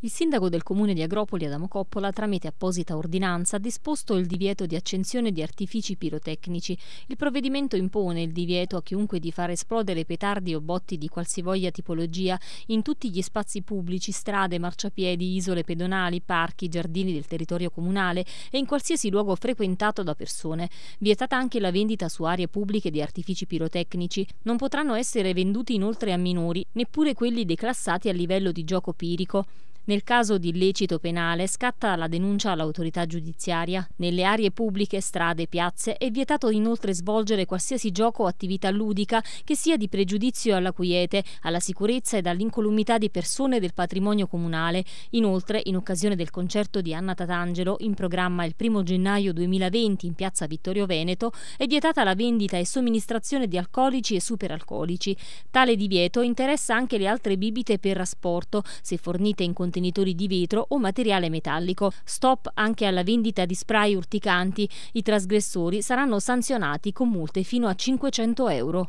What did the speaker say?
Il sindaco del comune di Agropoli, Adamo Coppola, tramite apposita ordinanza ha disposto il divieto di accensione di artifici pirotecnici. Il provvedimento impone il divieto a chiunque di far esplodere petardi o botti di qualsivoglia tipologia in tutti gli spazi pubblici, strade, marciapiedi, isole pedonali, parchi, giardini del territorio comunale e in qualsiasi luogo frequentato da persone. Vietata anche la vendita su aree pubbliche di artifici pirotecnici. Non potranno essere venduti inoltre a minori, neppure quelli declassati a livello di gioco pirico. Nel caso di illecito penale scatta la denuncia all'autorità giudiziaria. Nelle aree pubbliche, strade, piazze è vietato inoltre svolgere qualsiasi gioco o attività ludica che sia di pregiudizio alla quiete, alla sicurezza ed all'incolumità di persone del patrimonio comunale. Inoltre, in occasione del concerto di Anna Tatangelo, in programma il 1 gennaio 2020 in piazza Vittorio Veneto, è vietata la vendita e somministrazione di alcolici e superalcolici. Tale divieto interessa anche le altre bibite per asporto, se fornite in contenuto contenitori di vetro o materiale metallico. Stop anche alla vendita di spray urticanti. I trasgressori saranno sanzionati con multe fino a 500 euro.